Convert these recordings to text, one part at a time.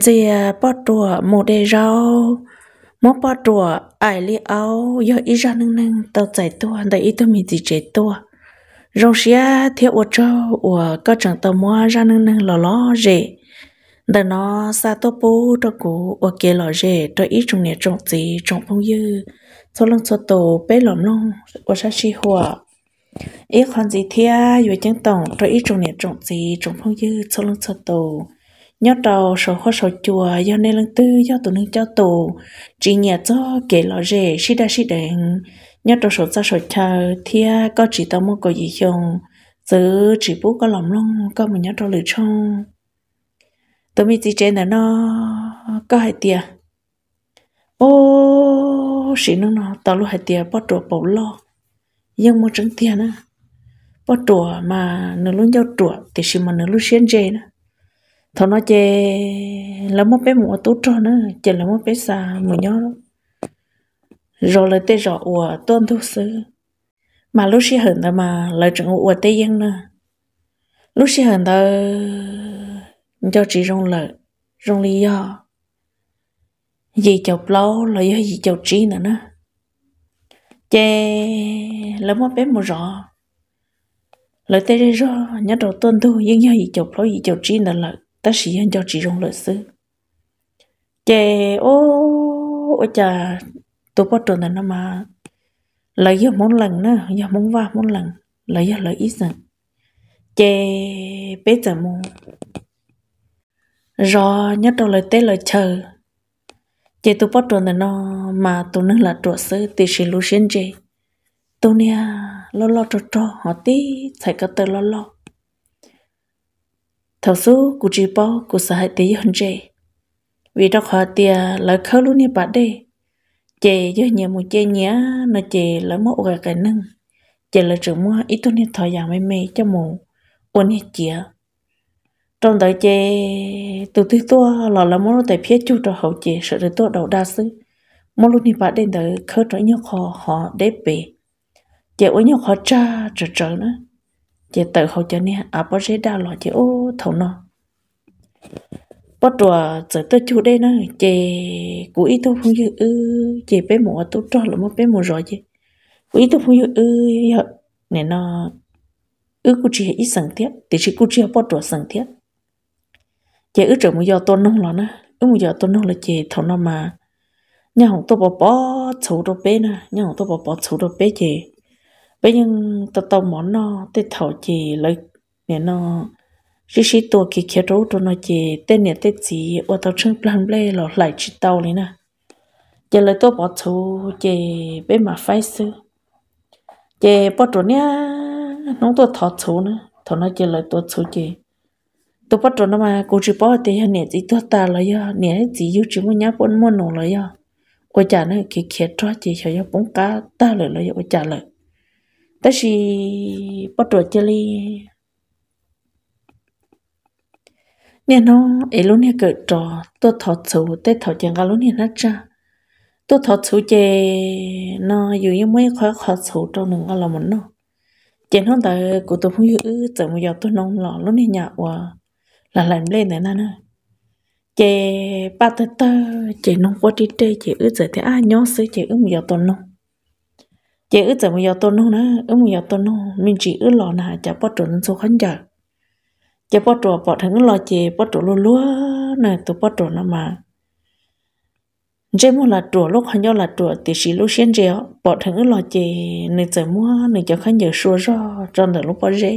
chị bỏ chùa một đề rau mó bỏ chùa ai li áo giờ ít ra nâng nâng tao chạy tua để ít tôi mình chỉ chạy tua rồi xia theo ô châu ô có chẳng tao mua ra nâng nâng lò lò rể để nó xa tao bố cho cụ ô kia lò rể cho ít trong nhà trong gì trong phong dư cho lưng cho tổ bé lỏm lông ô sa chi hòa ít còn gì thea vừa chẳng tổng cho ít trong nhà trong gì trong phong dư cho lưng cho tổ nhớ đầu số khó số chùa do nên lần tư do tụ nâng cho tụ chỉ nhà cho kể lọ rể xí đa xí đèn nhớ đầu số ra số chờ thia có chỉ tao mua có gì không giữ chỉ bố có lòng lông có mình nhớ đầu lựa chọn tôi mới chỉ trên là nó có hai tia ô xí nó nó tao luôn hai tia bắt đầu bầu lo nhưng mà chẳng tiền nữa bắt đầu mà nó luôn giao đồ thì xí mà nó luôn xuyên dây nữa thằng nó chê lấy một bé mùa tốt cho nó chê lấy một bé xa mùa nhó rồi lại tê rõ ủa tôn thu sư mà lúc xí hận đó mà lời trận ủa tê yên nữa lúc xí hận ta cho chị rong lợi rong lý do gì chọc lâu là do gì chọc chị nữa nữa chê lấy một bé mùa rõ lấy tê rõ nhớ đầu tôn thu nhưng nhớ gì chọc lâu gì chọc chị nữa lợi ta sĩ hiện cho chỉ rong lợi sư chè ô ôi chà tôi bắt đầu là mà lấy giờ muốn lần nữa giờ muốn va muốn lần lấy giờ lấy ít giờ chè bé giờ mù rồi nhất đầu lời tê lời chờ chè tôi bắt đầu là nó mà tôi nâng là trụ sư thì sẽ lưu sinh chè tôi nè lo lo trò trò họ tí phải có tờ lo lo thằng số cụ chỉ bảo cụ sợ hãi tí hơn chê vì đó họ tia là khâu luôn như bạn đây chê do nhiều một chê nhá nó chê là mẫu gà cái nâng chê là trưởng mua ít tuần nên thọ dạng mê mê cho mù ôn hết chìa trong đời chê từ thứ tua là là muốn tại phía chú cho hậu chê sợ được tua đầu đa sư mẫu luôn như bạn đây đời khâu trở nhau họ họ đế bề chê ôi nhau họ cha trở trở nữa chị tự hậu cho nè à bó rễ đào lọ chị ô thầu nó bó trò giờ tôi chủ đây nó chị cú ý tôi không như ư chị bé mùa tôi cho là một bé mùa rồi chị cú ý tôi không như ư nè nó ư cú chị ít sẵn tiếp thì chị cú chỉ bó trò sẵn tiếp chị ư trở một giờ tôi nông lọ nè ư một giờ tôi nông là chị thầu nó mà nhà hồng tôi bỏ bỏ xấu đồ bé nè nhà hồng tôi bỏ bỏ xấu đồ bé chị bây giờ tao tao món nó tao thảo chỉ lấy nè nó chỉ chỉ tua kia kia rú cho nó chỉ tên nè tên gì ô tao chưng plan lê lọ lại chỉ tao này nè giờ lấy tao bỏ chú chỉ bên mà phải sư chỉ bỏ chỗ nha nó tao thọ chú nữa thọ nó chỉ lấy tao chú chị tao bắt đầu nó mà cô chỉ bỏ thì nè chỉ tao ta lấy ya nè chỉ yêu chỉ muốn nhá bốn muốn nổ lấy ya cô trả nó kia kia cho chỉ cho ya bốn cá ta lấy lấy ya cô trả lấy ta chỉ bắt đầu chơi li nên nó ấy luôn này cỡ trò tôi thọ chủ tôi thọ chẳng cả luôn này nó cha tôi thọ chủ chơi nó dù như mấy khóa khóa chủ trong đường là mình nó chơi nó tại của tôi không giữ chẳng bây giờ tôi nông lọ luôn này nhạt quá là làm lên này nè chơi ba tơ tơ chè nông quá đi chơi chơi ư giờ thì ai nhớ chơi chè một giờ tôi nông chị ước giờ mình giàu tôn nó ước mình giàu tôn nó mình chỉ ước lo nà chả bắt trụ nên số khán giả chả bắt trụ bỏ thằng lo chị bắt trụ luôn luôn này tụ bắt trụ nó mà chế mua là trụ lúc khán giả là trụ thì chỉ lúc xuyên chế bỏ thằng lo chị nên giờ mua nên cho khán giả xua ra cho nên lúc bao giờ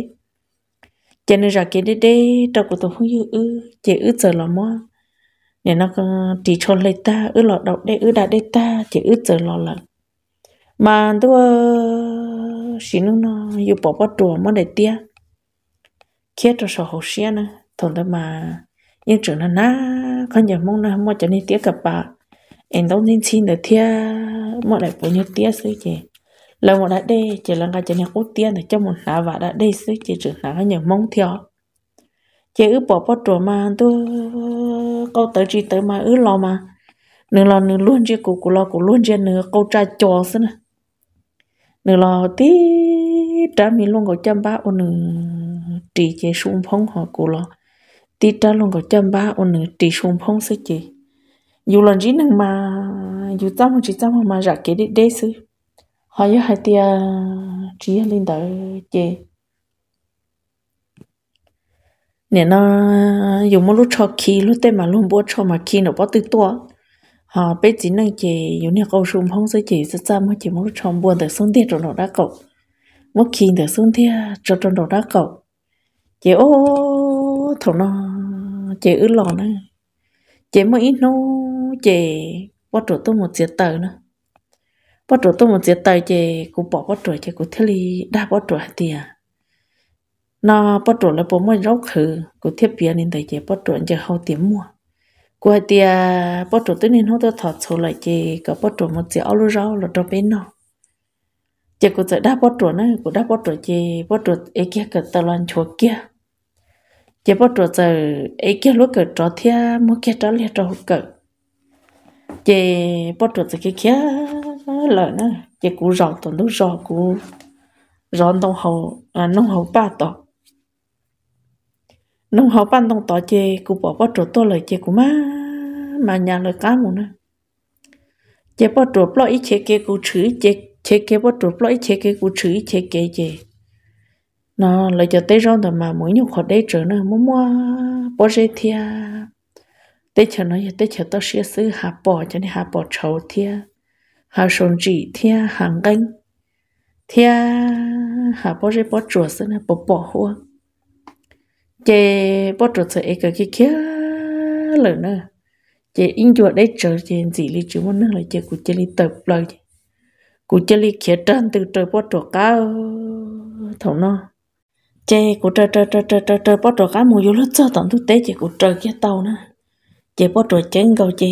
cho nên ra kia đi đi tao của tôi không yêu ư chị ước giờ là mua nên nó chỉ cho lấy ta ước lo đọc đây ước đã đây ta chị ước giờ lo là mà tôi ờ, xin nó nó yêu bỏ bỏ trùa mà để tia kia cho sổ hồ xia nè thằng đó mà nhưng trường là na con nhà mong là mua cho nên tia cặp bà em đâu nên xin được tia mọi đại bộ như tia xứ chị là một đại đây chỉ là ngay cho nhà cố tia để cho một lá vả đại đây xứ chị trường là con nhà mong theo chị ư bỏ bỏ trùa mà tôi câu tới chị tới mà ư lo mà nửa lo nửa luôn chứ cụ cụ lo cụ luôn chứ nửa câu trai trò xứ nè nửa lo tí trả mi luôn có chăm ba ô nửa trì chế xuống phong họ cô lo tí trả luôn có chăm ba ô nửa trì xuống phong sẽ chế dù lần gì nâng mà dù tao mà chỉ tao mà mà rạ kế đi đây sư họ yêu hai tia chỉ lên đỡ chế nè nó dùng một lúc cho khi lúc tên mà luôn bố cho mà khi nó bỏ từ tua à bây chỉ năng chỉ yếu nè câu sung phong sẽ chỉ sẽ chăm chỉ muốn chọn buồn được xuống tiền trong đó đã cầu muốn khi được xuống tiền trong trong đó đã cầu chỉ ô thổ nó chỉ ứ lòng nữa chỉ mới ít nó chỉ bắt đầu tôi một chiếc tờ nữa bắt đầu tôi một chiếc tờ chỉ cũng bỏ bắt đầu chỉ cũng thiết lý đa bắt đầu tiền nó bắt đầu là bố mới róc khử cũng thiết bia nên tại chỉ bắt đầu chỉ hao tiền mua qua tiệt bắt trộn tới nên hốt tôi thọ số lại chị có bắt trộn một chiếc áo lúa rau là trong bên nó chị cũng sẽ đã bắt trộn nữa cũng đã bắt trộn chị bắt trộn ấy kia cái tờ lan chuột kia chị bắt trộn giờ ấy kia lúc cái trò thia mua kia trò liệt trò cỡ chị bắt trộn giờ cái kia là nó chị cũng rọt toàn nước rọt cũng rọt đông hậu à nông hậu ba tọt nông hậu ban tông tỏ chê cụ bỏ bỏ chỗ to lời chê cụ má mà nhà lời cá mù nè chê bỏ chỗ bỏ ít chê kê cụ chữ chê chê kê bỏ chỗ bỏ ít chê kê cụ chữ chê kê chê nó lời cho tới rong mà mỗi nhục họ đây trở nữa mua mua bỏ chê thia tới chờ nó giờ tới chờ tôi sẽ ซื้อ hà bỏ cho nên hà bỏ trầu thia hà sơn chỉ thia hàng ganh thia hà bỏ chê bỏ chỗ xưa nè bỏ bỏ hoa chế bắt đầu sợ cái cái kia lần nữa chế in chuột đấy chờ chế gì lý chú muốn nữa là chế của chế lý tập lời của chế lý kia trơn từ trời bắt đầu cao thầu nó chế của trời trời trời trời trời trời bắt đầu cá mùi vô lót sợ tận thực tế chế của trời kia tàu nữa chế bắt đầu chén gầu chế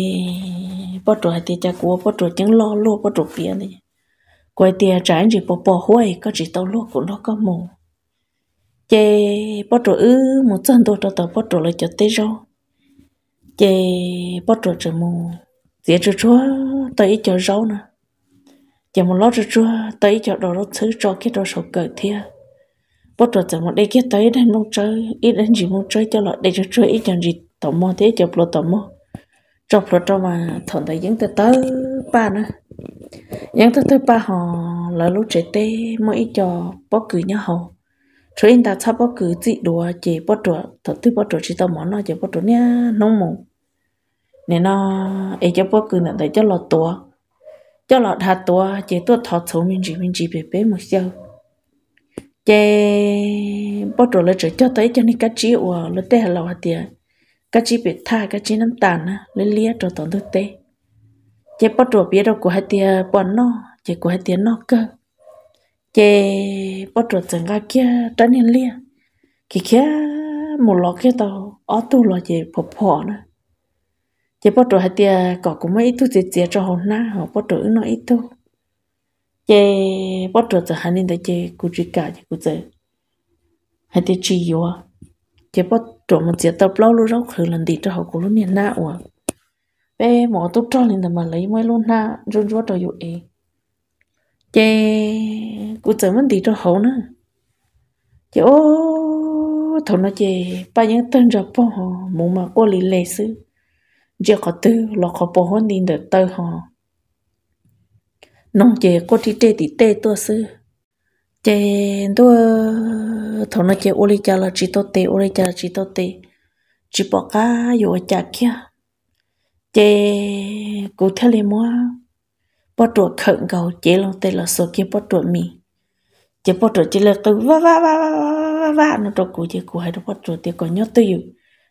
bắt đầu thì cha của bắt đầu chén lo lo bắt đầu biển này quay tiền trái chỉ bỏ bỏ hoài có chỉ tàu lo của nó có mù chế bắt đầu ư một trận đồ cho tao bắt đầu là cho tê rồi chế bắt đầu cho mù dễ cho chua tao ít cho rau nè chế một lót cho chua tao ít cho đồ lót thứ cho cái đồ sầu cởi thia bắt đầu cho một đây cái tới đang mong chơi ít đến gì mong chơi cho lọ để chơi chúa ít chẳng gì tao mò thế cho lo tao mò cho lo cho mà thằng tao dính tới tới ba nữa dính tới tới ba họ là lúc trẻ tê mới cho bó cử nhau cho nên ta sắp bắt cứ chỉ đùa chỉ bắt đùa thật thứ bắt đùa chỉ tao món nó chỉ bắt đùa nhá nông mồm nên nó ai cho bắt cứ nãy cho lọt tua cho lọt hạt tua chỉ tua thọ số mình chỉ mình chỉ bé bé một xíu chỉ bắt đùa là chỉ cho tới cho nên cái chỉ ủa là tê hà lầu tiền cái chỉ bị tha cái chỉ nắm tàn á lấy lia cho tổn thương tê chỉ bắt đùa biết đâu của hạt tiền bọn nó chỉ của hạt tiền nó cơ chế bắt đầu chẳng cái kia tránh hiện lia cái kia một lọ kia tàu ở tu lọ chế phò phò nữa chế bắt đầu hai tia cọ cũng mấy tu chế chế cho hồn na họ bắt đầu nó ít tu chế bắt đầu chẳng hai nên chế cụ chỉ cả chế cứ chế hai tia chỉ yếu chế bắt đầu một chế tàu lâu lâu lâu khử lần đi cho họ cũng luôn nhận na ủa bé mỏ tu cho nên mà lấy mấy luôn na rồi rồi cho dụ ấy chè cụ trở mình đi cho hậu nữa chè ô thằng nó chè ba những tên rồi bỏ họ muốn mà cô lì lệ sư giờ có tư lo có bỏ hơn nên được tơ họ nông chè có đi tê thì tê tôi sư chè tôi thằng nó chè ô lì cha là chỉ tôi tê ô lì cha là chỉ tôi tê chỉ bỏ cá rồi chả kia chè cụ theo lên mua bắt chuột khẩn cầu chế lòng tê là số kia bắt chuột mì chế bắt chuột chế là cứ va va va va va va nó trâu cụ chế cụ hay nó bắt chuột thì có nhớ tiêu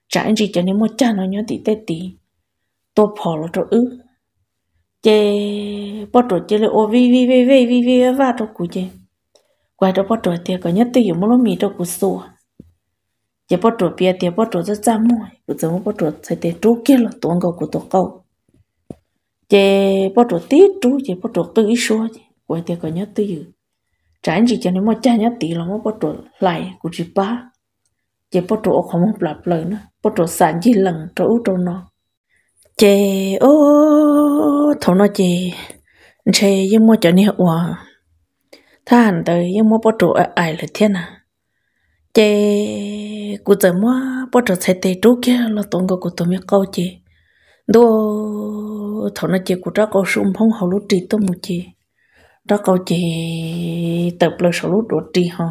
trả anh chị cho nên một cha nó nhớ tí tê tí tôi phò nó trâu ư chế bắt chuột chế là ô vi vi vi vi vi vi va trâu cụ chế quay đó bắt chuột thì có nhớ tiêu một lỗ mì trâu cụ xua chế bắt chuột bia thì bắt chuột rất ra mua cụ giống bắt chuột thấy tê trâu kia là tuôn cầu của tôi câu chế bắt đầu tít chú chế bắt đầu tự ý số quay tiền có nhớ tự tránh chỉ cho nên mà cha nhớ tí là mà bắt đầu lại của chị ba chế bắt đầu không một lặp lời nữa bắt đầu sản chỉ lần trâu trâu nó chế ô thằng nó chế chế nhưng mà cho nên hòa thà hẳn tới nhưng mà bắt đầu ai là thiên à chế cụ giờ mà bắt đầu sẽ tê chú kia là tổng của cụ tôi mới câu chế đó thằng nó chỉ của đó có sung phong hậu lúa trì tôi một chị đó có chị tập lời sầu lúa đuổi trì họ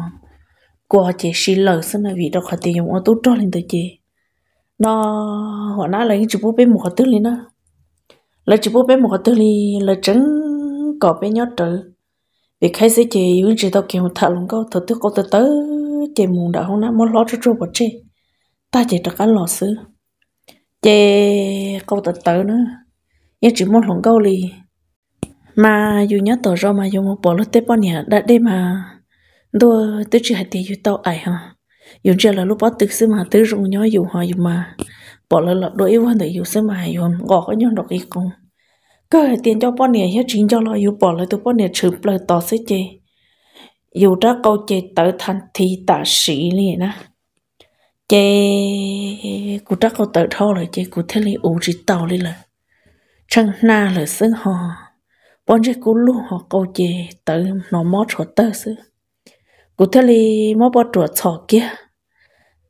qua chị xí lời xin là vì đó khỏi tiền dùng ô tô cho lên tới chị nó họ nói là chỉ bố bé một cái tư lý nó là chỉ bố bé một cái tư lý là trứng có bé nhót trở vì khai sĩ chị những chị tao kiểu thà luôn câu thật tức có tới tới chị muốn đã không nó mất lót cho trâu bật ta chỉ đặt lò xứ chê câu tự tử nữa nhớ chỉ muốn lồng câu li mà dù nhớ tổ rau mà dù một bộ lúc tết bao nhiêu đã đây mà đua tứ chỉ hạt tiền dù tao ải hả dù chưa là lúc bắt từ xứ mà tứ rung nhớ dù họ dù mà bỏ lỡ lọt đôi yêu hơn để dù xứ mà dù gõ cái nhau đọc ý cùng cơ hạt tiền cho bao nhiêu hết chính cho lo dù bỏ lỡ tụ bao nhiêu chụp lời tỏ sẽ chê dù ra câu chê tới thành thì tả sĩ liền á chế cụ trắc có tự thô rồi chế cụ thế li ủ chỉ tàu đi là chẳng na là xứ họ bọn chế cụ luôn họ câu chế tự nó mót họ tự xứ cụ thế li mót bỏ chuột sọ kia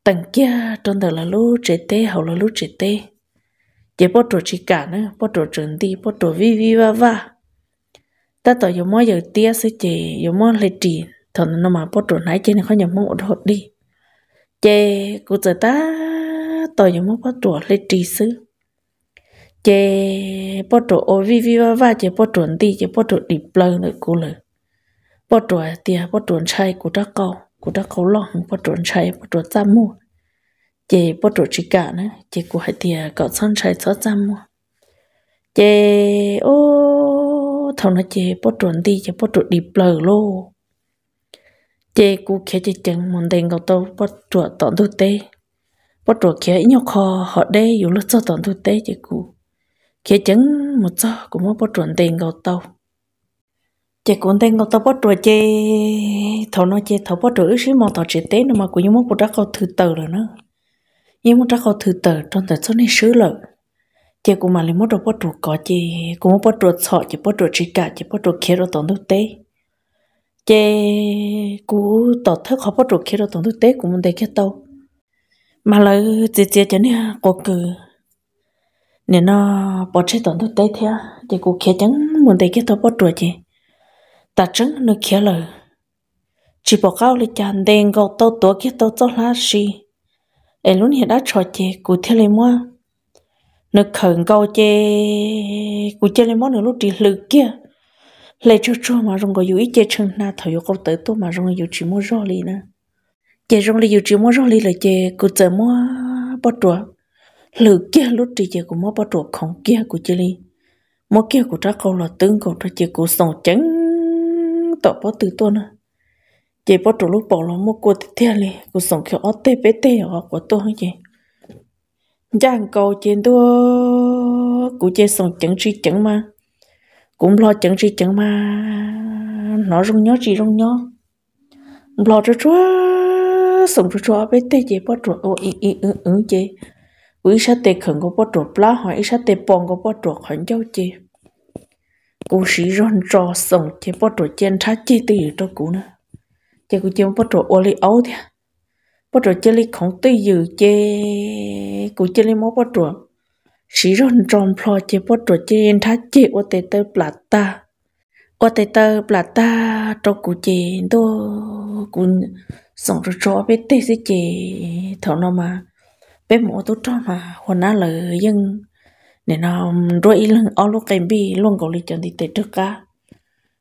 tầng kia trong đời là lu chế tê hậu là lu chế tê chế bỏ chuột chỉ cả nữa bỏ chuột trường đi bỏ chuột vi vi va va ta tỏ dù mó giờ tia xứ chế dù mó lịch trì thằng nó mà bỏ chuột nãy chế này khó nhầm mó ổn đi chê cụ giờ ta tôi những món bó trộn lên trì sư chê bó trộn ô vi vi va va chê bó trộn đi chê bó trộn đi plơ nữa cụ lử bó trộn tia bó trộn chay cụ đã câu cụ đã câu lo bó trộn chay bó trộn ra mu chê bó trộn chỉ cả nữa chê cụ hai tia cậu sân chay sớ ra mu chê ô thằng nó chê bó trộn đi chê bó trộn đi plơ lô chế cú khé chỉ chừng muốn đền ngọc tàu bắt chuột tận thu tế bắt chuột khé nhau kho họ đây dù lúc cho tận thu tế chế cú khé chừng một số cũng muốn bắt chuột đền ngọc tàu chế cũng đền ngọc tàu bắt chuột chế thầu nói chế thầu bắt chuột ít xí mò thầu chế tế nữa mà cũng như muốn bắt rắc thứ tờ rồi nữa nhưng muốn rắc thứ tờ trong thời số này sứ lợi chế cũng mà lấy muốn đâu bắt chuột có chế cũng muốn bắt chuột sợ chế bắt chuột chỉ cả chế bắt chuột khé rồi tận thu tế chế cú tổ thức họ bắt ruột khi đó tổ thức tế của mình đây kia tàu mà lời chị chị cho nên có cứ nên nó bỏ chế tổ thức tế theo thì cú kia chẳng muốn đây kia tàu bắt ruột chị ta chẳng được kia lời chỉ bỏ cao lên chăn đen gò tàu tổ kia tàu cho là gì em lúc hiện đã trò chị cú theo lên mua nó khẩn câu chế cú chơi lên mua nữa lúc đi lử kia lấy cho cho mà rong có yêu ít chơi chân na thầu yêu câu tới tôi mà rong yêu chỉ mua rõ li nè chơi rong li yêu chỉ mua rõ li là chơi cứ chơi mua bắt trùa lử kia lúc chơi chơi cũng mua bao trùa không kia của chơi li mua kia của ta câu là tương cầu ta chơi của sòng chấn tọt bắt từ tôi nè chơi bắt trùa lúc bỏ là mua của thì thế li của sòng kiểu ở tê bê tê ở của tôi không chơi giang cầu chơi tôi của chơi sòng chấn chỉ chấn mà cũng lo chẳng gì chẳng mà nó rong nhó gì rong nhó lo cho chúa sống cho chúa bé tê chế bắt chuột ô ý ý ứng ứng chế ý sát tê khẩn có bắt chuột lá hỏi ý sát tê bong có bắt chuột khẩn cháu chế cú sĩ rong trò sống chế bắt chuột chen thá chế tê gì cho cú nè chế cú chế bắt chuột ô li ấu thế bắt chuột chế li không tê gì chế cú chế li mó bắt chuột chỉ rong trong plo chế bớt rồi chế yên thắt chế ô tê tơ plata ô tê tơ plata cho cụ chế đô cụ sống rồi cho bé tê sẽ chế thọ nó mà bé mổ tôi cho mà hôm nay là nhưng nên nó rồi lần ở lúc cái bi luôn gọi lịch chuẩn thì tê trước cả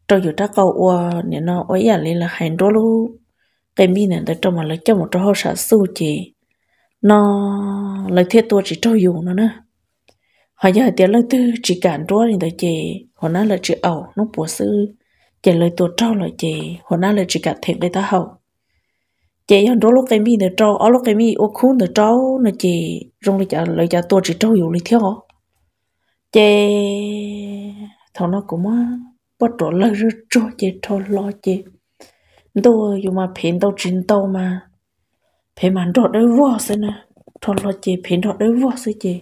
cho dù ta câu ua nên nó ở nhà lên là hành đô lu cái bì này để cho mà lấy cho một trò hồ sả su chế nó lấy thiết tua chỉ cho dù nó nữa họ giờ tiền lời tư chỉ cản đua thì tới chị họ nói là chữ ẩu nó bùa sư chị lời tổ trâu là chị họ nói là chỉ cả thiệt để ta hậu chị hòn đua lúc cái mi nữa trâu ở lúc cái mi ô khốn nữa trâu là chị rong lời trả lời trả tổ chỉ trâu hiểu lời theo chị thằng nó cũng bắt đầu lời rước trâu chị trâu lo chị tôi dù mà phiền tao chín tao mà phiền mà đọt đấy vua xem nè trâu lo chị phiền đọt đấy vua xem chị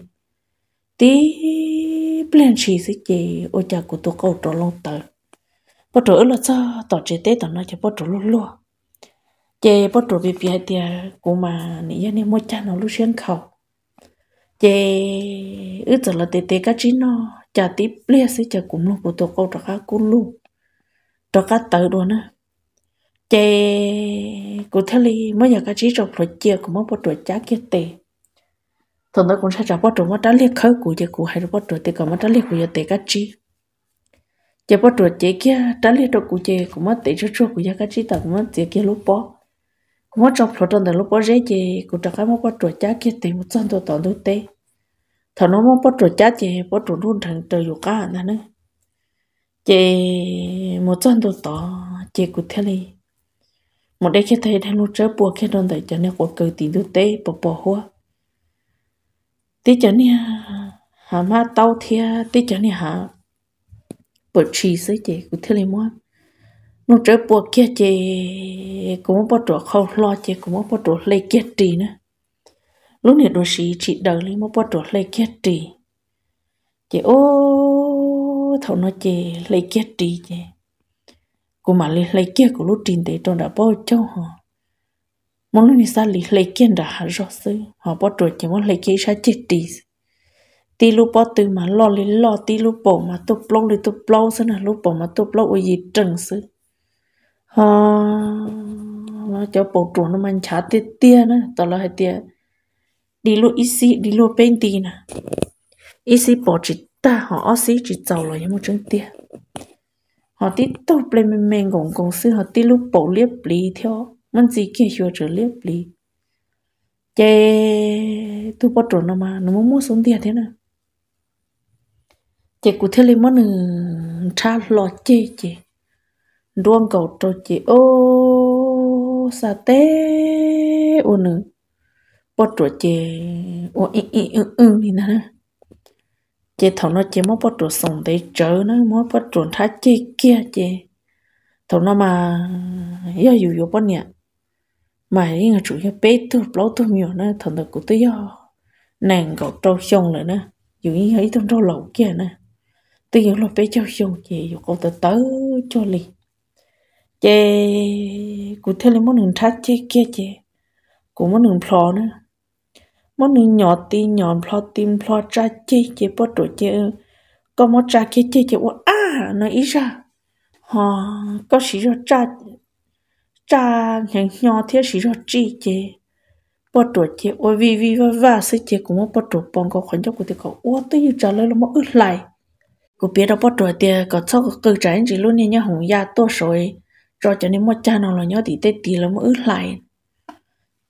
tí plan chỉ sẽ chỉ ô cha của tôi câu trò lâu tờ bắt đầu là sao tỏ chế tế tỏ nói cho bắt đầu luôn luôn chế bắt đầu bị phía tiệt của mà nị giờ nên mua cha nó lúc xuyên khẩu chế ước giờ là tế tế cá chín nó cha tí lia sẽ cha cũng luôn của tôi câu trò khác cũng luôn trò cá tờ luôn nữa chế của thể là mới giờ cá chín trò phải chia cũng mới bắt đầu chả kia tiền thằng nó cũng sẽ trả bắt đầu mà đã liệt khâu của chị cụ hay là bắt đầu thì còn mà đã liệt của chị cá chi chị bắt đầu chị kia đã liệt được của chị cũng mất tiền cho cho của chị cá chi tao cũng mất tiền kia lúc bỏ cũng mất trong phật trong lúc bỏ dễ chị cũng chẳng cái mà bắt đầu cha kia tiền một trăm đô tao đô tê thằng nó mà bắt đầu cha chị bắt đầu luôn thằng trời dục cả nè nữa chị một trăm đô tao chị cũng thế này một đây khi thấy thằng nó chơi bùa khi đòn tại cho nên có cơ tiền đô tê bỏ bỏ hoa tí chả nè hà má tàu thia tí chả nè hà bộ trì sấy chị cũng thế này mua nó trở bộ kia chị cũng bắt đầu khâu lo chị cũng bắt đầu lấy kia trì nữa lúc này đôi sĩ chị đợi lấy mà bắt đầu lấy kia trì chị ô thầu nó chị lấy kia trì chị cũng mà lấy lấy kia của lúc trình để trong đã bao châu họ muốn lúc này sao lì lấy kiến đã hả rõ sư họ bỏ trội chỉ muốn lấy kiến sao chết đi tí lúc bỏ từ mà lo lấy lo tí lúc bỏ mà tụp lâu lấy tụp lâu xin là lúc bỏ mà tụp lâu ở gì trần sư họ nó cho bỏ trội nó mang chả tê tia nữa tao lo hết tia đi lúc ít xí đi lúc bên tì nè ít xí bỏ chỉ ta họ ở xí chỉ giàu rồi nhưng mà chẳng tia họ tí tụp lên mình mình gồng gồng sư họ tí lúc bỏ liếp lý theo nên gì kia hiểu trở liếp lý chế tu bắt trốn nó mà nó muốn mua sống tiền thế nào chế cụ thể thế lên món ừ, cha lo chế chế đuông cầu trâu chế ô sa tế ô nữ bắt trốn chế ô ý ý ưng ưng đi nè chế thầu nó chế mất bắt trốn sống để chớ nó mất bắt trốn thá chế kia chế thầu nó mà yêu yêu yêu bắt nhỉ mà ấy người chủ yếu bé tu lâu tu nhiều nữa thằng đó cũng tới do nàng cậu trâu xong rồi nè dù như ấy trong trâu lẩu kia nè tự giờ là bé trâu xong chị dù cậu tới tới cho liền chị cũng theo lên món đường thắt chị kia chị cũng món đường phò nữa món đường nhỏ tí nhỏ phò tim phò tra chị chị bắt đầu chị có món tra kia chị chị à nó ý ra ha, có sĩ ra tra cha những nhỏ thế sĩ rồi chị chế bắt đầu chế ô vì vi và và sẽ chế cũng muốn bắt đầu bằng cái khoản cho của thì có ô tới như trả lời là một ít lại của biết đâu bắt đầu thì có cho cái cơ trái chỉ luôn nhá hùng ya to rồi rồi cho nên một cha nào là nhớ thì tết thì là một ít lại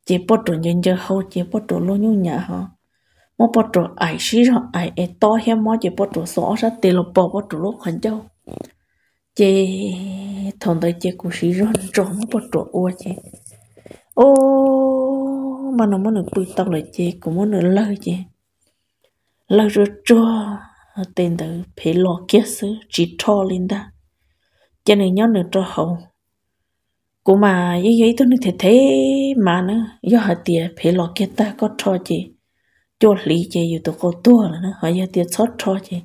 chỉ bắt đầu nhân giờ hậu chỉ bắt đầu luôn như nhã hả một bắt đầu ai xí rồi ai to hết mà chỉ bắt đầu xóa ra tiền là bỏ bắt đầu lúc khoản cho chị thằng tới chị cũng sĩ rón trộm mất bọt trộm qua chị ô mà nó muốn được bự tao lại chị cũng muốn được lời chị lời rồi cho tên tự phải lo kia sứ chỉ cho lên đó cho nên nhớ được cho hậu cũng mà với giấy tôi thế thế mà nó do họ tiền phải lo kia ta có cho chị cho lý chị dù tôi có tua nữa họ giờ tiền sót cho chị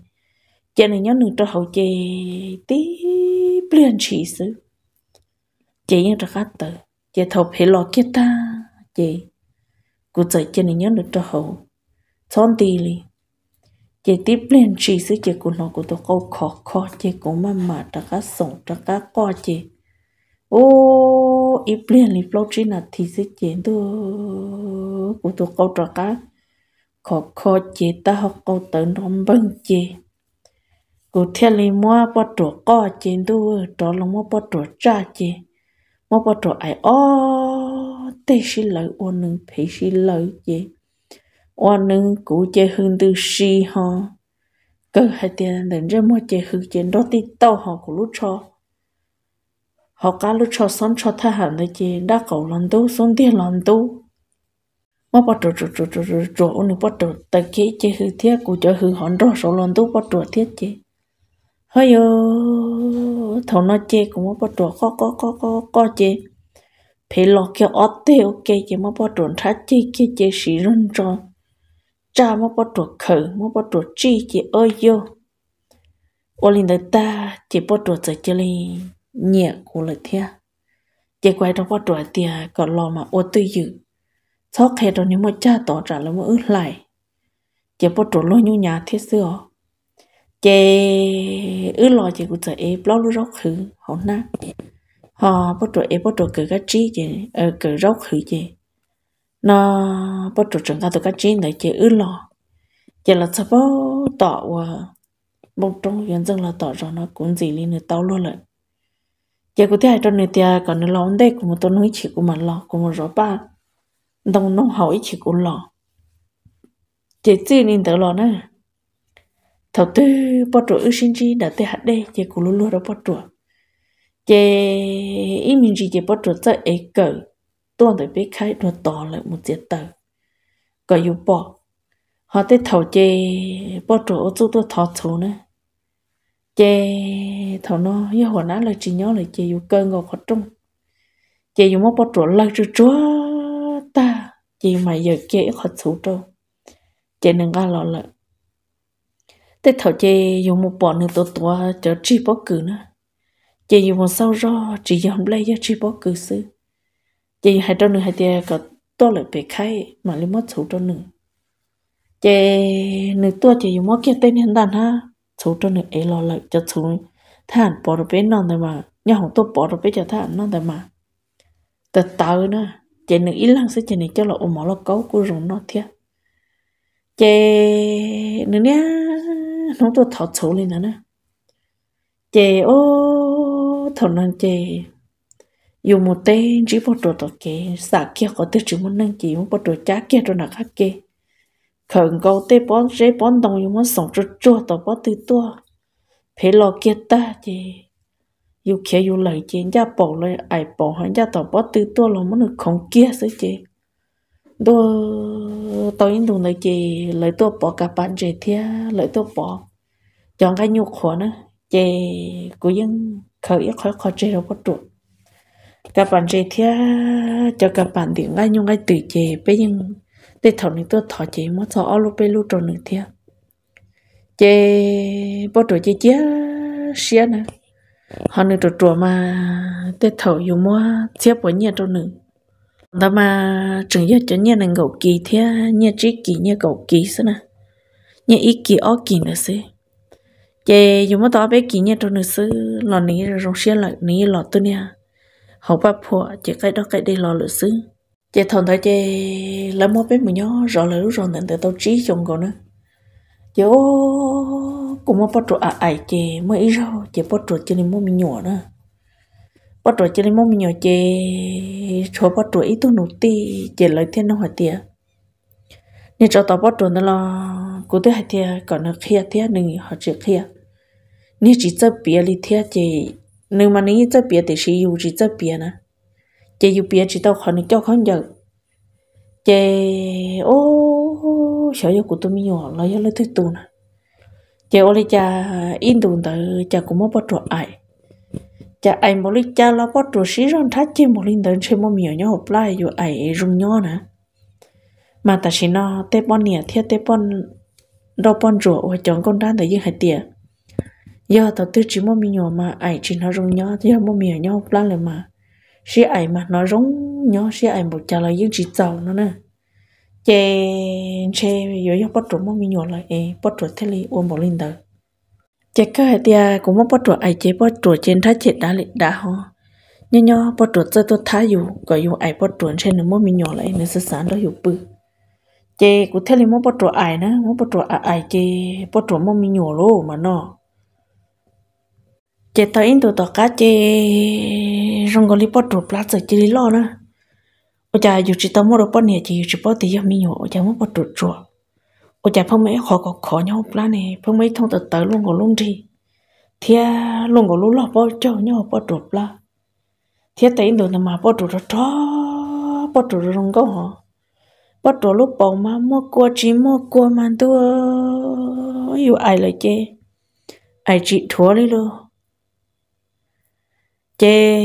giờ này nhớ nương cho hậu chế tí liền chỉ xứ chế nhớ cho khác tử chế thầu phải lo kia ta chế cụ trời chị này nhớ được cho hậu son tì li chế tiếp liền chỉ xứ chế cụ nó cụ tôi câu khó khó chế cụ mà mà cho cá sống cho cá co chế ô ít liền li flow chỉ là thì xứ chế tôi cụ tôi câu cho cá khó khó chế ta học câu tử nó bưng chế cụ thiên lý mua bọ trổ co trên đu đó là mua bọ trổ cha chê mua bọ trổ ai ô tê xí lợi ô nâng phê xí lợi chê ô nâng cụ chê hương tư xí hò cơ hai tiền đến ra mua chê hương trên đó tí tàu họ của lúc cho họ cá lúc cho sống cho tha hẳn đấy chê đã cầu lần tu xuống tiền lần tu mua bắt đầu rồi rồi rồi rồi rồi ông bắt đầu tại kia chơi hư thiết của chơi hư hòn đó số lần tu bắt đầu thiết chứ hơi yo thằng nó chê cũng mất bao tuổi co co co có có chê phải lo kia ớt tê ok chê mất bao tuổi thắt chê kia chê xì run cho cha mất bao tuổi khử mất bao tuổi chi chê ơi yo ô linh đời ta chê bao tuổi giờ chê linh nhẹ của lời thia chê quay trong bao tuổi tia còn lo mà ô tư dự thoát hết rồi nếu mà cha tỏ trả là mà ướt lại chê bao tuổi lo nhu nhà thế xưa chế ư lo chế cũng chơi bao lâu rốc khử họ na họ bắt đầu em bắt đầu cử cái trí chế ở ờ, cử rốc khử chế nó bắt đầu chúng ta từ cái trí này chế ư lo chế là sao bao tỏ và bông trong hiện dân là tỏ rồi nó cũng gì lên nữa tao luôn lại chế cũng thấy trong này thì còn nó lo đây cũng một tôi nói chỉ của mà lo của một rõ ba đồng nó hỏi chỉ của lo chế chi nên tự lo nè thầu tư bỏ trụ ưu sinh chi đã tê hạt đây chị cũng luôn luôn đó bỏ trụ chị ý mình chỉ chị bỏ trụ tới ấy cỡ tuần tới biết khai nó tỏ lại một chiếc tờ có yếu bỏ họ tới thầu chị bỏ trụ ô tô tôi thọ thủ nữa chị thầu nó như hồi nãy là chị nhớ là chị yếu cơ ngồi khó trung chị yếu mất bỏ trụ lơ chúa chúa ta chị mà giờ kia khó thủ trâu chị đừng có lọ lợn tết thảo chê dùng một bọn nửa tổ tổ cho chi bó cử nữa chê dùng một sau ro chỉ dùng lấy cho chi bó cử sư chê hai trong nửa hai tia có to lại bề khai mà lấy mất xấu trong nữa chê nữ tua chê dùng mất kia tên hiện đàn ha số trong nửa ấy lo lại cho xấu thản bỏ được bên non rồi mà nhà hồng tôi bỏ được bên cho thản non rồi mà tớ tớ nữa chê nửa ít lăng sẽ chê này cho là ôm mỏ lo cấu của rồng nó thiệt chê nửa nha nó tôi thọ số lên nữa nè chè ô thằng năng chè dùng một tên chỉ bắt đầu tọt kê xả kia có tên chỉ muốn năng chỉ muốn bắt đầu chá kia rồi nạc khác kê khẩn cầu tê bón rễ bón đồng dùng muốn sống cho chua tọt bó từ tua phê lo kia ta chè dù kia dù lời chè ra bỏ lời ai bỏ hắn ra tọt bó từ tua lo muốn được không kia sứ chè đua tôi yên tùng lấy chị lấy tôi bỏ cả bạn chị thia lấy tôi bỏ chọn cái nhục khó nữa chị cũng yên khởi khởi khởi chơi đâu có trụ cả bạn chị thia cho cả bạn điện ngay nhung ngay tùy chị bây giờ để thầu này tôi thọ chị mất thọ alo bê lu tròn nữa thia chị bỏ trụ chị chết xia nè họ nữa trụ trụ mà để thầu dùng mua chia bỏ nhiệt tròn nữa đó mà trường giờ cho nhà này gậu kỳ thế nhà trí kỳ nhà gậu kỳ xí nè nhà ý kỳ ó kỳ nữa xí chị dùng mất đó bé kỳ nhà trong nữa xí lò ní rồi rong xe lại ní lò tôi nè hậu bắp phụ chị cái đó cái đây lò lửa xí chị thằng thấy chị lấy mua bé mình nhó rõ là lúc rồi nên từ tao trí chồng còn nữa chị cũng mua bắt trụ à ai chị mới ít rồi chị bắt trụ cho nên mua mình nhỏ nữa bắt đầu chơi mông mình nhỏ chơi cho bắt đầu ít tu nụ ti chơi lấy thiên nó hỏi tiệt nên cho tao bắt đầu nó là cô thế hai tiệt còn nó kia tiệt nên họ chơi kia nên chỉ chấp bia li tiệt chơi nếu mà nếu chấp bia thì sẽ yêu chỉ chấp bia nè chơi yêu bia chỉ tao khó nên cho khó nhở chơi ô sợ yêu của tôi mình nhỏ là yêu lấy thứ tu nè chơi ô li cha in tu tới cha cũng mất bắt đầu ai chả ai một lúc cha lo bắt đồ xí rồi thắt chi một linh đến chơi một miếng nhau hộp lại rồi ai rung nhau nè mà ta chỉ nó tép bọn nè theo tép bọn đâu bọn rùa hoặc chọn con đan để dưng hạt tiệt giờ tao tư chỉ một miếng nhau mà ai chỉ nó rung nhau giờ một miếng nhau hộp lại là mà xí ai mà nó rung nhau xí ai một cha là dưng chỉ giàu nó nè chê chê giờ nhau bắt đồ một miếng nhau là ai bắt đồ thế li uống một linh tới các cái tia cũng mất bắt chuột ai chế bắt chuột trên thái chết đã lịch đã ho nho nho bắt chuột chơi tôi thái dù gọi dù ai bắt chuột trên nó mới nhỏ lại nó sẽ sáng đó hiểu bự chế cũng thế là mong bắt chuột ai nữa mong bắt chuột ai chế bắt chuột mỗi mình nhỏ lô mà nó chế tao in tụi tao cá chế rong gọi bắt chuột plát rồi chỉ lo nữa ôi cha dù chỉ tao mua được bắt nhiêu chỉ dù chỉ thì tiền mới nhỏ ôi cha mong bắt chuột chuột 我家朋友好个考 nhau plan này 朋友 thông từ tới luôn có luôn đi thì luôn có luôn lo bao cho nhau bao chụp la thì tại Indo mà bao chụp cho bao chụp cho không có hả lúc bỏ mà mua cua chỉ mua cua mà tôi yêu ai là chê ai chỉ thua đi luôn chê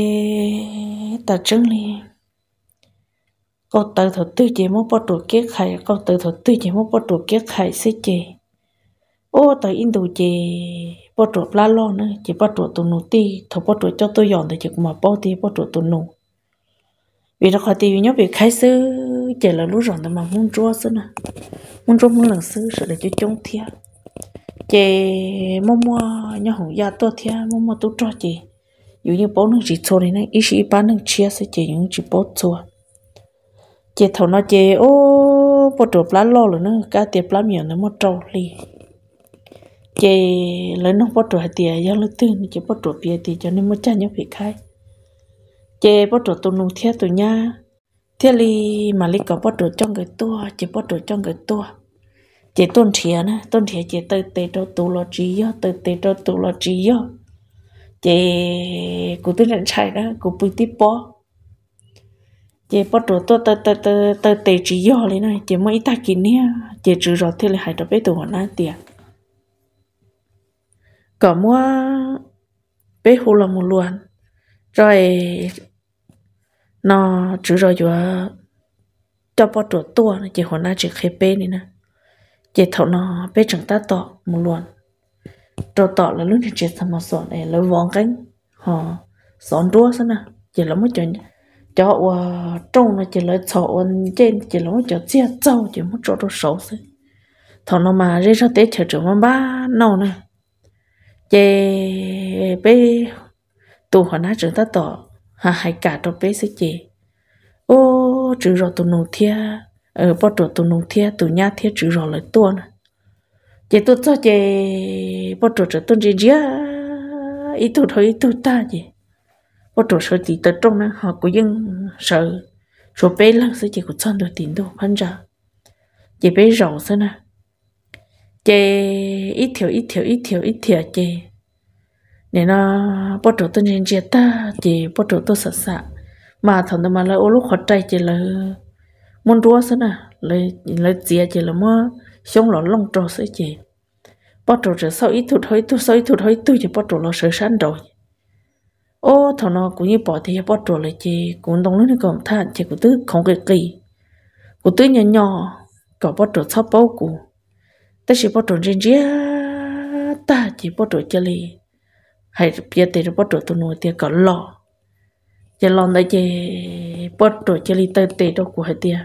ta chân liền câu tự thổ tư chỉ muốn bắt đầu kết khai câu tự thổ tư chỉ muốn bắt đầu kết khai xí chế ô tự in đủ chế bắt đầu la lo nữa chỉ bắt đầu tụ nụ ti thổ bỏ tủ cho tôi dọn thì chỉ mà bao ti bắt đầu tụ nụ vì nó khỏi tiêu nhớ việc khai sư chỉ là lúc rộng mà muốn chúa sư nè muốn chúa muốn lần sư sợ để cho chống thiệt chỉ mua mua nhớ hồng gia tôi thiệt mua mua tôi cho chỉ, dù như bao nương chỉ cho nên, ít chỉ bán nương chia sẽ chế những chỉ bố cho chế thầu nó chế ô bộ trộn lá lo rồi nữa cá tiệp lá miệng nó một trâu li chế lấy nó bộ trộn tiệp giao lấy tư chế bộ trộn bia tiệp cho nên một chân nhau bị khai chế bộ trộn tôn nụ thiết tụi nha thiết li mà li có bộ trộn trong cái tua chế bộ trộn trong cái tua chế tôn thiệt nữa tôn thiệt chế tới tới cho tu lo trí yo tới tới cho tu lo trí yo chế cụ tôi nhận sai đó cụ bùi tiếp bỏ chị bắt đầu tôi tôi tôi tôi tôi tề chỉ do lên này chị mới ta kỹ nha chị chỉ rồi thì lại hai cho bé tuổi nó tiền có mua bé hồ là một luôn rồi nó chỉ rồi vừa cho bắt đầu tua chị hồ nó chỉ khép bé này nè chị thấu nó bé chẳng ta tọ một luôn tọ tọ là lúc chị thầm mà sọn này lấy vòng cánh họ sọn đua sao nè chị lắm mới chuyện cho uh, ờ, trong nó chỉ lấy chỗ ờ, trên chỉ lấy chỗ chia châu chỉ muốn chỗ đồ xấu thế thằng nó mà rơi ra tế chờ trưởng ba nâu nè chê bê tụ họ nát trưởng ta tỏ hà hai cả trong bê sẽ ờ, chê ô trưởng rồi tụ nụ thia ở bao chỗ tụ nụ thia tụ nhà thia trưởng rồi lấy tuôn chê tụ cho chê bao chỗ trưởng tuôn gì gì ít tụ thôi ít tụ ta gì ô chỗ sợ thì tới trong đó họ cũng dân sợ chỗ bé lăng sẽ chỉ có chọn được tiền đâu phân ra chỉ bé rộng thế nè chỉ ít thiểu ít thiểu ít thiểu chỉ nên nó bắt đầu tôi nhận diện ta chỉ bắt đầu tôi sợ sợ mà thằng đó mà là ô lúc họ trai chỉ là muốn đua thế nè lấy lấy chia chỉ là mua xong lọ lông trò chỉ bắt đầu rồi sau ít thụt hơi tu sau ít thụt hơi tu chỉ bắt đầu lo sợ sẵn rồi ô thằng nó cũng như bỏ thì bỏ trộn lại chị cũng đông lúc này còn than chị cũng tức không cái kỳ cũng tức nhỏ nhỏ có bỏ trộn sắp bao cụ ta chỉ bỏ trộn trên chia ta chỉ bỏ trộn chơi li hay bây giờ bỏ trộn tụi nó thì có lo giờ lo này chị bỏ trộn chơi li tay tay đâu của hai tia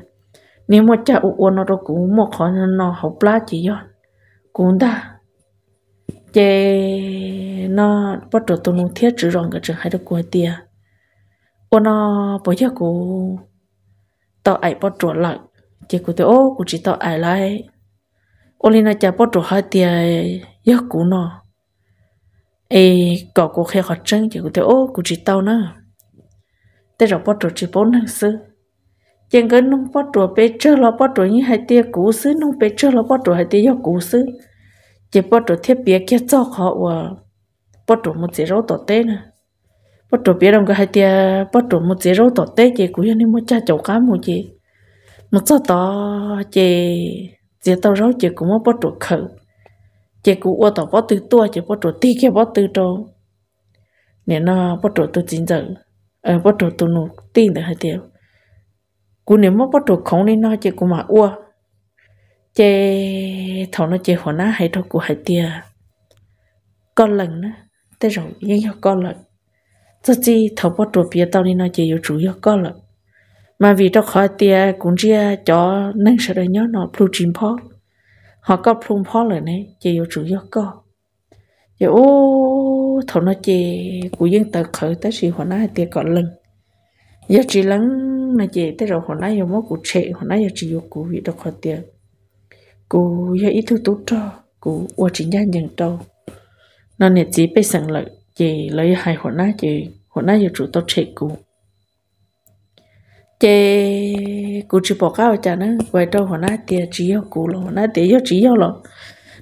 nếu mà cha uốn nó đâu cũng một khó nó học lá chỉ giòn, cũng đã chế nó bắt đầu tụi nó thiết chữ rong cái chữ hay đứa cuối tia ô nó bây giờ cô tao ai bắt đầu lại chế cô tôi ô cô chỉ tao ai lại ô lên nó chả bắt đầu hai tia giờ cô nó ê có cô khe khó chân chế cô tôi ô cô chỉ tao nữa thế rồi bắt đầu chỉ bốn năm sư chẳng cái nông bắt đầu bé chơi là bắt đầu như hai tia cũ xứ nông bé chơi là bắt đầu hai tia giờ cũ xứ chỉ bắt đầu thiết bị kia cho họ và bắt đầu một chế rau tỏi tê nè bắt đầu biết rằng cái hai tia bắt đầu một chế rau tỏi tê chỉ cũng như nên một cha cháu cá một chị một số tỏ chỉ chỉ tao rau chỉ cũng muốn bắt đầu khử chỉ cũng ô tỏ bắt từ tua chỉ bắt đầu ti kia bắt từ đâu nên nó bắt đầu từ chính giờ ờ bắt đầu từ nụ tin được hai tia cũng nếu mà bắt đầu không nên nó chỉ cũng mà ua chế thầu nó chế hồ ná hay đâu của hai tia con lần nữa thế rồi nhưng cho con lần cho chi thầu bắt đầu bia tao đi nó chế yếu chủ yếu con lần mà vì trong khỏi tia cũng chia cho nên sợ đời nhớ nó plu chim phó họ có plum phó rồi này chế yếu chủ yếu con giờ ô thầu nó chế của dân tờ khởi tới sự hồ ná hai tia con lần giờ dạ, chỉ lắng là chế thế rồi hồ ná yếu mốt của trẻ hồ ná giờ chỉ yếu của vị đâu khỏi tiền cô ya ít thứ tốt cho cô qua chính gia nhận đâu nó nè chỉ bây sẵn lợi chỉ lấy hai hồn na chỉ hồn na giờ chủ tốt trẻ cô chị cô chỉ bỏ cao chả nó quay đâu hồn na tiền chỉ yêu cô lo hồn na tiền yêu chỉ yêu lo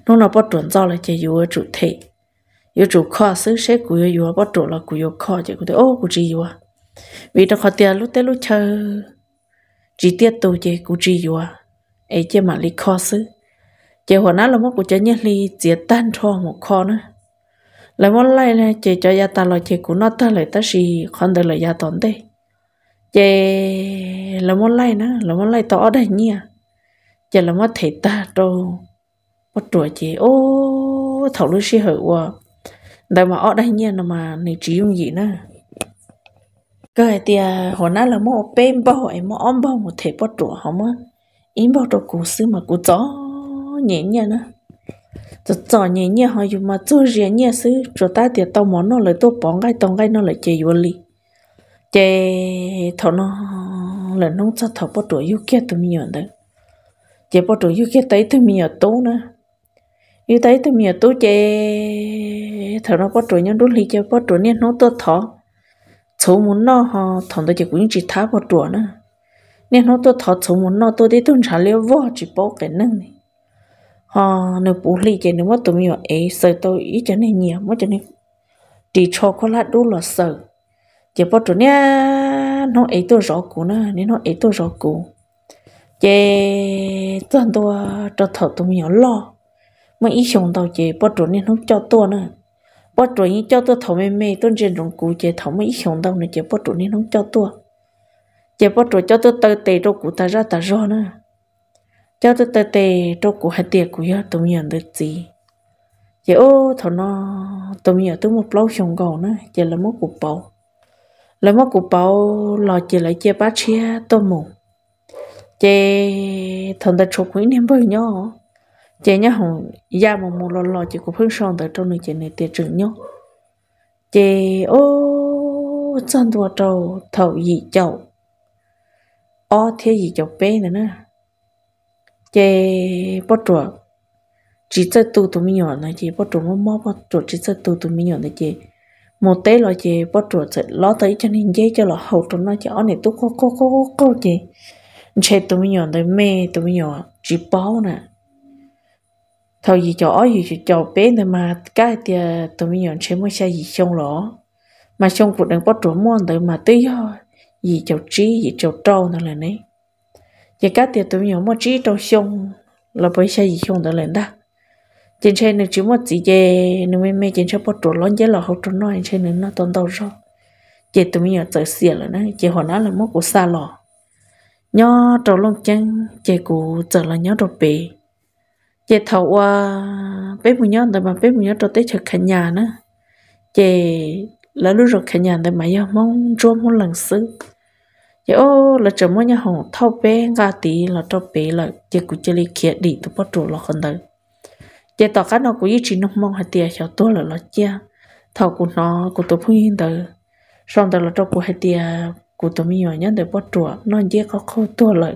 nó nó bắt chuẩn do là chị yêu chủ thể yêu chủ khó xứ sẽ cô yêu yêu bắt chuẩn là cô yêu khó chị cô thấy ô cô chỉ yêu vì nó khó tiền lúc tới lúc chờ chỉ tiếc tôi chị cô chỉ yêu ấy chị mà lý khó xứ chị hồi nãy là mất của chị nhé li chị tan cho một kho nữa lại muốn lại này, chị cho gia ta là chị cũng nó ta lại ta gì, không được lại gia tốn đây chị là muốn lại nữa là món lại tỏ đây nhỉ chị là muốn thầy ta đâu bắt tuổi chị ô thầu lưu xì hở quá đại mà ở đây nhỉ mà này chỉ dùng gì nữa cái thì hồi nãy là món bên bao em món bao một thể bắt tuổi không á im bao đồ cũ xưa mà cũ gió nhẹ nhẹ nữa cho cho nhẹ nhẹ họ dùng mà cho rẻ nhẹ xứ cho ta thì tao món nó lại tôi bỏ ngay tao ngay nó lại chè vô li chè thọ nó là nông cho thọ bỏ tuổi yêu kia tụi mình nhận đấy chè bỏ tuổi yêu kia tới tụi mình nhận tố nữa yêu tới tụi mình nhận tố chè thọ nó bỏ tuổi nhân đốt li chè bỏ tuổi nên nó tôi thọ số muốn nó họ thọ tôi chỉ cũng chỉ thả bỏ tuổi nữa nên nó tôi thọ số muốn nó tôi đi tuần trả liệu vô chỉ bỏ cái nâng này Ờ, nó bố lì chạy nó mất tụi mình ấy sợ tôi ý cho nên nhiều mất cho nên đi cho con lát đủ là sợ chỉ bắt tụi nha nó ấy tôi rõ cũ nữa nên nó ấy tôi rõ cũ chỉ toàn tôi cho thợ tụi mình lo mà ý xong đâu chỉ bắt tụi nên nó cho tôi nữa bắt tụi như cho tôi thầu mê mê tôi trên rồng cũ chỉ thầu mà ít xong đâu nữa chỉ bắt tụi nên nó cho tôi chỉ bắt tụi cho tôi tới tề đâu cũ ta ra ta rõ nữa cho tôi tê tê cho cụ hai tiệc của yo tôi nhận được gì giờ dạ, ô thằng nó tôi nhận tôi một lâu xong gầu nữa giờ là mất cụ bầu là mất cụ bầu là chỉ là chia ba chia tôi mù chè thằng ta chụp quỹ nem bơi nhau chè nhá hồng da mà mù lò lo chỉ có phương son tới trong này chè này tiệt trưởng nhau chè ô chân tua trâu thầu dị chậu ô thế dị chậu bé nữa nè chế bó trùa chỉ cho tu tụi mi nhỏ này chế bó trùa mà mò bó trùa chỉ cho tu tụi mi nhỏ này chế một tế là chế bó trùa sẽ lo tới cho nên dễ cho là hậu trong nó chế ở này tu có có có có chế chế tụi mi nhỏ này mê tụi mi nhỏ chỉ bao nè thôi gì cho ở gì cho cho bé này mà cái thì à, tụi mi nhỏ chế mới sai gì xong rồi mà xong cuộc đang bó trùa mòn tới mà tới thôi gì cho trí gì cho trâu nữa là này giờ các tiểu tụi nhỏ một chỉ trong sông là bây giờ gì không được lên đó trên xe nữa chỉ một chỉ về nó mới mới trên xe bắt trụ lớn chứ là không trụ nó trên nữa nó toàn đầu rồi chỉ tụi nhỏ tới xỉa rồi, nó chỉ họ nói là mất của xa lò nhó trâu lông chân chỉ của trở lại nhó trâu bì Giờ thầu qua bé mùi nhó tại mà bé mùi nhó trâu tới chợ khánh nhà nữa giờ là lúc rồi khánh nhà tại mà giờ mong trôm mong lần xưa yo là chấm mỗi nhà hồng thâu bé ga tí là thâu bé là giờ cũng chỉ lấy kia đi tụ bắt trụ là không được giờ tao cái nó cũng ít chỉ nó mong hay tiền cho tôi là là chia thâu của nó của tôi phun hiện từ xong từ là cho của hay tiền của tôi mi nhỏ nhân để bắt trụ nó chỉ có khâu tôi là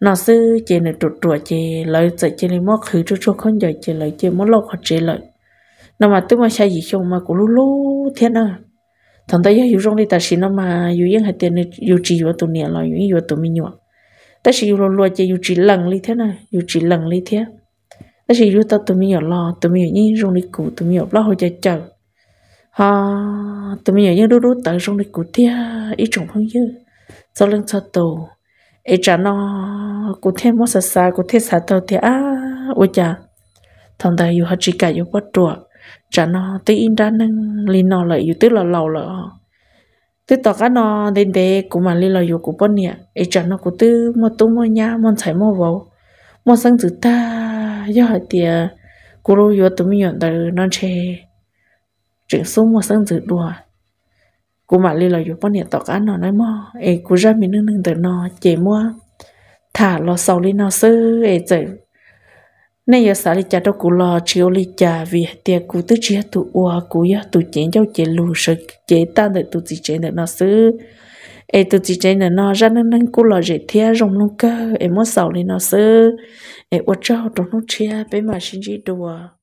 nó sư chỉ là trụ trụ chỉ lấy chỉ chỉ lấy mất khử trụ trụ không giờ chỉ lấy chỉ mất lâu hoặc chỉ lấy nó mà tôi mà xây gì không mà cũng lú lú thế nào thằng ta yêu rong đi ta xin nó mà yêu yên hai tiền yêu chỉ yêu tụi nè lo yêu yêu tụi mình nhọ ta xin yêu lo lo chơi yêu chỉ lần đi thế này yêu chỉ lần đi thế ta xin yêu ta tụi mình nhọ lo tụi mình nhọ rong đi cụ tụi mình nhọ lo hồi chơi chờ ha tụi mình nhọ nhớ đu đu tới rong đi cụ thế ít trồng không dư cho lên cho tù ít trả nó cụ thế mất xa xa cụ thế xa tàu thế à ôi chà thằng ta yêu hết chỉ cả yêu bắt chuột trả nó tí in ra nâng li nó lại yêu tức là lâu lợ tức tỏ cái nó đến đây cũng mà li là yêu cũng bận nhỉ ấy trả nó cũng tư mà tu mà nhá mà chạy mà vào mà sang chữ ta do hạt tiền cô lô yêu tụi mình nhận từ non chè chuyện xuống mà sang chữ đùa cũng mà li là yêu bận nhỉ tỏ cái nó nói mà ấy cũng ra mình nâng nâng từ nó chế mua thả lo sau li nó sư ấy chữ nay giờ xã li cha đâu cụ lo chiếu li cha vì tiệc cụ tứ chia tụ ua cụ ya tụ chén cháu chén lù sợ chế tan được tụ chỉ chén được nó xứ ê tụ chỉ chén được nó ra nên nên cụ lo dễ thea rồng luôn cơ em muốn sầu lên nó xứ ê uất cháu trong nó chia bé mà xin gì đùa